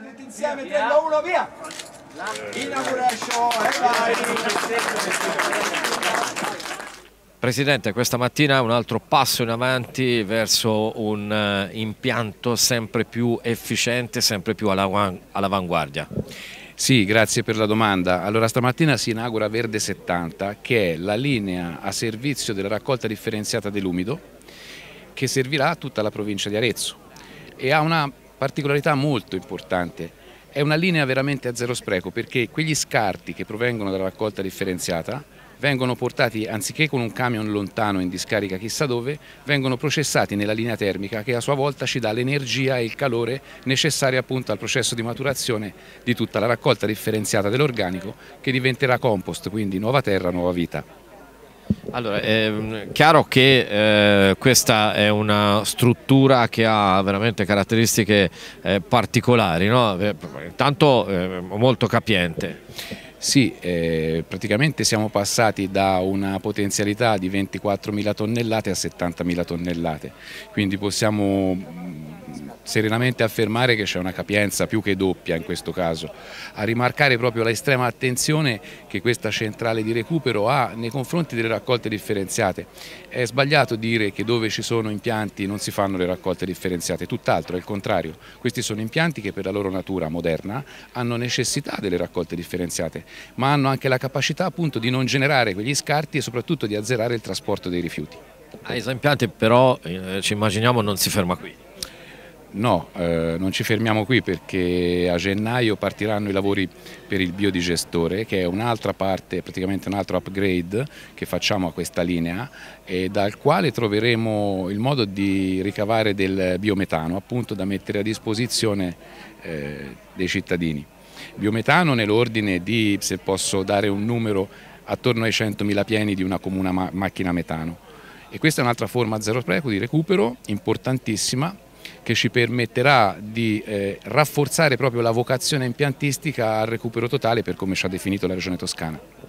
grande tutti insieme, 3-1, via! Inauguration e vai! Presidente, questa mattina un altro passo in avanti verso un eh, impianto sempre più efficiente, sempre più all'avanguardia. Sì, grazie per la domanda. Allora stamattina si inaugura Verde 70 che è la linea a servizio della raccolta differenziata dell'umido che servirà a tutta la provincia di Arezzo e ha una particolarità molto importante. È una linea veramente a zero spreco perché quegli scarti che provengono dalla raccolta differenziata vengono portati anziché con un camion lontano in discarica chissà dove, vengono processati nella linea termica che a sua volta ci dà l'energia e il calore necessari appunto al processo di maturazione di tutta la raccolta differenziata dell'organico che diventerà compost, quindi nuova terra, nuova vita. Allora, è ehm, chiaro che eh, questa è una struttura che ha veramente caratteristiche eh, particolari, no? Eh, intanto eh, molto capiente. Sì, eh, praticamente siamo passati da una potenzialità di 24.000 tonnellate a 70.000 tonnellate, quindi possiamo serenamente affermare che c'è una capienza più che doppia in questo caso, a rimarcare proprio l'estrema attenzione che questa centrale di recupero ha nei confronti delle raccolte differenziate. È sbagliato dire che dove ci sono impianti non si fanno le raccolte differenziate, tutt'altro, è il contrario. Questi sono impianti che per la loro natura moderna hanno necessità delle raccolte differenziate, ma hanno anche la capacità appunto di non generare quegli scarti e soprattutto di azzerare il trasporto dei rifiuti. Ah, esempianti però eh, ci immaginiamo non si ferma qui. No, eh, non ci fermiamo qui perché a gennaio partiranno i lavori per il biodigestore che è un'altra parte, praticamente un altro upgrade che facciamo a questa linea e dal quale troveremo il modo di ricavare del biometano appunto da mettere a disposizione eh, dei cittadini. Biometano nell'ordine di, se posso dare un numero, attorno ai 100.000 pieni di una comune ma macchina metano e questa è un'altra forma zero spreco di recupero importantissima che ci permetterà di eh, rafforzare proprio la vocazione impiantistica al recupero totale per come ci ha definito la Regione Toscana.